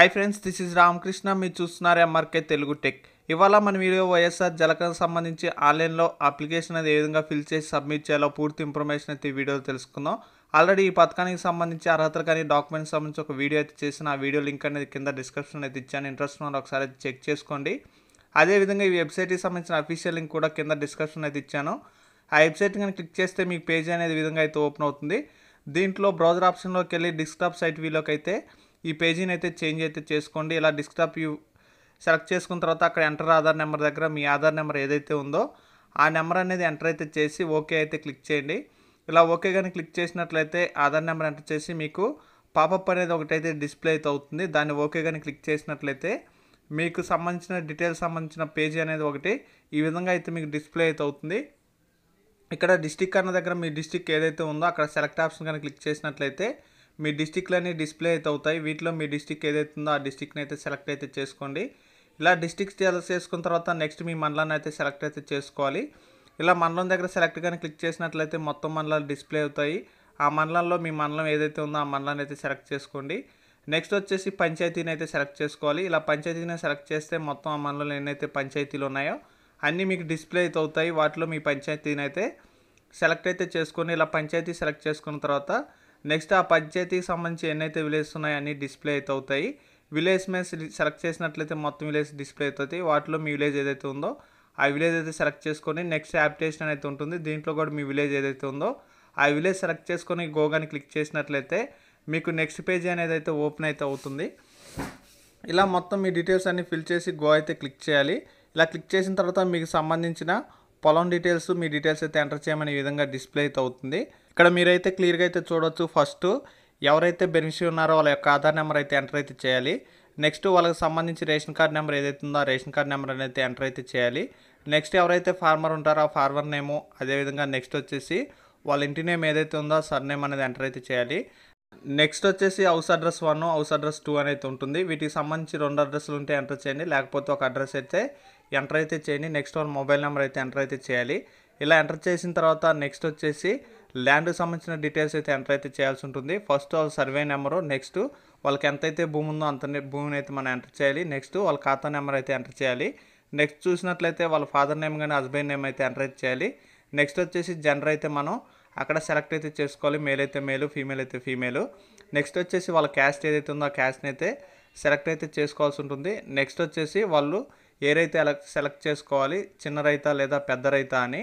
hi friends this is Ramakrishna మీరు చూస్తున్నారు MRK Telugu tech ఇవాళ మన వీడియో వైఎస్ఆర్ జలకం సంబంధించి ఆన్లైన్లో అప్లికేషన్ అది ఏ విధంగా ఫిల్ చేసి సబ్మిట్ చేయాలో పూర్తి ఇన్ఫర్మేషన్ అయితే ఈ వీడియోలో తెలుసుకుందాం ఆల్రెడీ ఈ పథకానికి సంబంధించి అర్హతలు కానీ డాక్యుమెంట్స్ సంబంధించి ఒక వీడియో అయితే చేసిన ఆ వీడియో లింక్ అనేది కింద డిస్క్రిప్షన్ అయితే ఇచ్చాను ఇంట్రెస్ట్ ఉన్న ఒకసారి చెక్ చేసుకోండి అదేవిధంగా ఈ వెబ్సైట్కి సంబంధించిన అఫీషియల్ లింక్ కూడా కింద డిస్క్రిప్షన్ అయితే ఇచ్చాను ఆ వెబ్సైట్ కానీ క్లిక్ చేస్తే మీకు పేజ్ అనేది విధంగా అయితే ఓపెన్ అవుతుంది దీంట్లో బ్రౌజర్ ఆప్షన్లోకి వెళ్ళి డిస్క్టాప్ సైట్ వీలోకి అయితే ఈ పేజీని అయితే చేంజ్ అయితే చేసుకోండి ఇలా డిస్క్టాప్ యూ సెలెక్ట్ చేసుకున్న తర్వాత అక్కడ ఎంటర్ ఆధార్ నెంబర్ దగ్గర మీ ఆధార్ నెంబర్ ఏదైతే ఉందో ఆ నెంబర్ అనేది ఎంటర్ అయితే చేసి ఓకే అయితే క్లిక్ చేయండి ఇలా ఓకే కానీ క్లిక్ చేసినట్లయితే ఆధార్ నెంబర్ ఎంటర్ చేసి మీకు పాపప్ అనేది ఒకటైతే డిస్ప్లే అయితే అవుతుంది దాన్ని ఓకే కానీ క్లిక్ చేసినట్లయితే మీకు సంబంధించిన డీటెయిల్స్ సంబంధించిన పేజీ అనేది ఒకటి ఈ విధంగా అయితే మీకు డిస్ప్లే అయితే అవుతుంది ఇక్కడ డిస్టిక్ అన్న దగ్గర మీ డిస్టిక్ ఏదైతే ఉందో అక్కడ సెలెక్ట్ ఆప్షన్ కానీ క్లిక్ చేసినట్లయితే మీ డిస్టిక్లు డిస్ప్లే అయితే అవుతాయి వీటిలో మీ డిస్టిక్ ఏదైతే ఉందో ఆ డిస్టిక్ని అయితే సెలెక్ట్ అయితే చేసుకోండి ఇలా డిస్టిక్స్ సెలెక్ట్ చేసుకున్న తర్వాత నెక్స్ట్ మీ మండలాన్ని అయితే సెలెక్ట్ అయితే చేసుకోవాలి ఇలా మండలం దగ్గర సెలెక్ట్ కానీ క్లిక్ చేసినట్లయితే మొత్తం మండలాలు డిస్ప్లే అవుతాయి ఆ మండలంలో మీ మండలం ఏదైతే ఉందో ఆ మండలాన్ని అయితే సెలెక్ట్ చేసుకోండి నెక్స్ట్ వచ్చేసి పంచాయతీని అయితే సెలెక్ట్ చేసుకోవాలి ఇలా పంచాయతీని సెలెక్ట్ చేస్తే మొత్తం ఆ మండలంలో ఎన్నైతే పంచాయతీలు ఉన్నాయో అన్నీ మీకు డిస్ప్లే అయితే అవుతాయి వాటిలో మీ పంచాయతీని అయితే సెలెక్ట్ అయితే చేసుకొని ఇలా పంచాయతీ సెలెక్ట్ చేసుకున్న తర్వాత నెక్స్ట్ ఆ పంచాయతీకి సంబంధించి ఎన్నైతే విలేజ్ ఉన్నాయో అన్ని డిస్ప్లే అయితే అవుతాయి విలేజ్ మీద సెలెక్ట్ చేసినట్లయితే మొత్తం విలేజ్ డిస్ప్లే అవుతాయి వాటిలో మీ విలేజ్ ఏదైతే ఉందో ఆ విలేజ్ అయితే సెలెక్ట్ చేసుకొని నెక్స్ట్ యాప్టేషన్ అయితే ఉంటుంది దీంట్లో కూడా మీ విలేజ్ ఏదైతే ఉందో ఆ విలేజ్ సెలెక్ట్ చేసుకొని గోగాని క్లిక్ చేసినట్లయితే మీకు నెక్స్ట్ పేజీ అనేది అయితే ఓపెన్ అయితే అవుతుంది ఇలా మొత్తం మీ డీటెయిల్స్ అన్ని ఫిల్ చేసి గో అయితే క్లిక్ చేయాలి ఇలా క్లిక్ చేసిన తర్వాత మీకు సంబంధించిన పొలం డీటెయిల్స్ మీ డీటెయిల్స్ అయితే ఎంటర్ చేయమని విధంగా డిస్ప్లే అయితే అవుతుంది ఇక్కడ మీరైతే క్లియర్గా అయితే చూడవచ్చు ఫస్ట్ ఎవరైతే బెనిఫిషరీ ఉన్నారో వాళ్ళ యొక్క ఆధార్ నెంబర్ అయితే ఎంటర్ అయితే చేయాలి నెక్స్ట్ వాళ్ళకి సంబంధించి రేషన్ కార్డ్ నెంబర్ ఏదైతే ఉందో ఆ రేషన్ కార్డ్ నెంబర్ అనేది ఎంటర్ అయితే చేయాలి నెక్స్ట్ ఎవరైతే ఫార్మర్ ఉంటారో ఆ ఫార్మర్ నేము అదేవిధంగా నెక్స్ట్ వచ్చేసి వాళ్ళ ఇంటి నేమ్ ఏదైతే ఉందో సర్ నేమ్ అనేది ఎంటర్ అయితే చేయాలి నెక్స్ట్ వచ్చేసి house address one house address two అనేది ఉంటుంది వీటికి సంబంధించి రెండు అడ్రస్లు ఉంటే ఎంటర్ చేయండి లేకపోతే ఒక అడ్రస్ అయితే ఎంటర్ అయితే చేయండి నెక్స్ట్ వాళ్ళ మొబైల్ నెంబర్ అయితే ఎంటర్ అయితే చేయాలి ఇలా ఎంటర్ చేసిన తర్వాత నెక్స్ట్ వచ్చేసి ల్యాండ్కి సంబంధించిన డీటెయిల్స్ అయితే ఎంటర్ అయితే చేయాల్సి ఉంటుంది ఫస్ట్ వాళ్ళ సర్వే నెంబరు నెక్స్ట్ వాళ్ళకి ఎంత అయితే భూమి ఉందో అంత భూమిని అయితే మనం ఎంటర్ చేయాలి నెక్స్ట్ వాళ్ళ ఖాతా నెంబర్ అయితే ఎంటర్ చేయాలి నెక్స్ట్ చూసినట్లయితే వాళ్ళ ఫాదర్ నేమ్ కానీ హస్బెండ్ నేమ్ అయితే ఎంటర్ అయితే చేయాలి నెక్స్ట్ వచ్చేసి జెండర్ అయితే మనం అక్కడ సెలెక్ట్ అయితే చేసుకోవాలి మేల్ అయితే మేలు ఫీమేల్ అయితే ఫీమేలు నెక్స్ట్ వచ్చేసి వాళ్ళ క్యాస్ట్ ఏదైతే ఉందో ఆ క్యాస్ట్ని అయితే సెలెక్ట్ అయితే చేసుకోవాల్సి ఉంటుంది నెక్స్ట్ వచ్చేసి వాళ్ళు ఏ రైతు సెలెక్ట్ చేసుకోవాలి చిన్న రైతా లేదా పెద్ద రైతా అని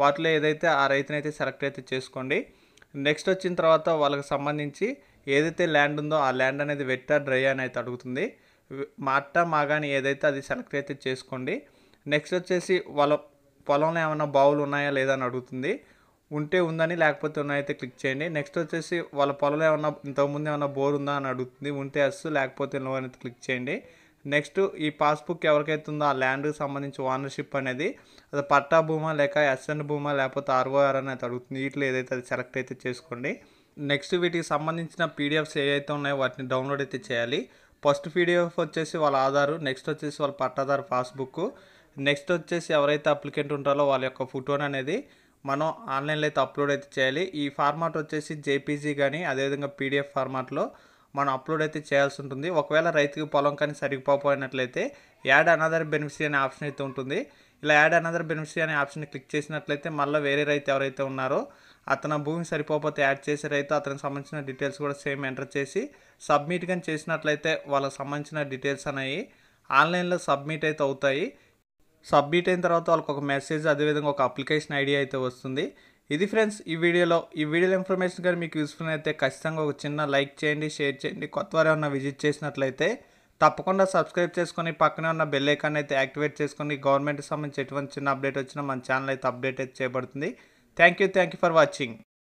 వాటిలో ఏదైతే ఆ రైతునైతే సెలెక్ట్ అయితే చేసుకోండి నెక్స్ట్ వచ్చిన తర్వాత వాళ్ళకి సంబంధించి ఏదైతే ల్యాండ్ ఉందో ఆ ల్యాండ్ అనేది వెట్టా డ్రై అని అయితే అడుగుతుంది మాట మాగాని ఏదైతే అది సెలెక్ట్ అయితే చేసుకోండి నెక్స్ట్ వచ్చేసి వాళ్ళ పొలంలో ఏమైనా బావులు ఉన్నాయా లేదా అని అడుగుతుంది ఉంటే ఉందని లేకపోతే ఉన్నాయైతే క్లిక్ చేయండి నెక్స్ట్ వచ్చేసి వాళ్ళ పొలంలో ఏమన్నా ఇంతకుముందు ఏమన్నా బోర్ ఉందా అని అడుగుతుంది ఉంటే అస్సు లేకపోతే నో అని క్లిక్ చేయండి నెక్స్ట్ ఈ పాస్బుక్ ఎవరికైతే ఉందో ఆ ల్యాండ్కి సంబంధించి ఓనర్షిప్ అనేది అది పట్టా భూమా లేక ఎస్ఎన్ భూమా లేకపోతే ఆర్ఓఆర్ అనేది అడుగుతుంది వీటిలో ఏదైతే అది సెలెక్ట్ అయితే చేసుకోండి నెక్స్ట్ వీటికి సంబంధించిన పీడిఎఫ్స్ ఏవైతే ఉన్నాయో వాటిని డౌన్లోడ్ అయితే చేయాలి ఫస్ట్ పీడిఎఫ్ వచ్చేసి వాళ్ళ ఆధారు నెక్స్ట్ వచ్చేసి వాళ్ళ పట్టాధారు పాస్బుక్ నెక్స్ట్ వచ్చేసి ఎవరైతే అప్లికెంట్ ఉంటారో వాళ్ళ యొక్క ఫోటోని అనేది మనం ఆన్లైన్లో అయితే అప్లోడ్ అయితే చేయాలి ఈ ఫార్మాట్ వచ్చేసి జేపీజీ కానీ అదేవిధంగా పీడిఎఫ్ ఫార్మాట్లో మనం అప్లోడ్ అయితే చేయాల్సి ఉంటుంది ఒకవేళ రైతుకి పొలం కానీ సరిగిపోయినట్లయితే యాడ్ అనదర్ బెనిఫిషరీ అనే ఆప్షన్ అయితే ఉంటుంది ఇలా యాడ్ అనదర్ బెనిఫిషరీ అనే ఆప్షన్ క్లిక్ చేసినట్లయితే మళ్ళీ వేరే రైతు ఎవరైతే ఉన్నారో అతను భూమి సరిపోకపోతే యాడ్ చేసే రైతు అతనికి సంబంధించిన డీటెయిల్స్ కూడా సేమ్ ఎంటర్ చేసి సబ్మిట్ కానీ చేసినట్లయితే వాళ్ళకి సంబంధించిన డీటెయిల్స్ అనేవి ఆన్లైన్లో సబ్మిట్ అయితే అవుతాయి సబ్మిట్ అయిన తర్వాత వాళ్ళకి ఒక మెసేజ్ అదేవిధంగా ఒక అప్లికేషన్ ఐడియా అయితే వస్తుంది ఇది ఫ్రెండ్స్ ఈ వీడియోలో ఈ వీడియోలో ఇన్ఫర్మేషన్ కానీ మీకు యూస్ఫుల్ అయితే ఖచ్చితంగా ఒక చిన్న లైక్ చేయండి షేర్ చేయండి కొత్త వారు ఏమన్నా విజిట్ చేసినట్లయితే తప్పకుండా సబ్స్క్రైబ్ చేసుకొని పక్కనే ఉన్న బెల్ ఐకాన్ అయితే యాక్టివేట్ చేసుకొని గవర్నమెంట్కి సంబంధించి ఎటువంటి చిన్న అప్డేట్ వచ్చినా మన ఛానల్ అయితే అప్డేట్ అయితే చేయబడుతుంది థ్యాంక్ యూ ఫర్ వాచింగ్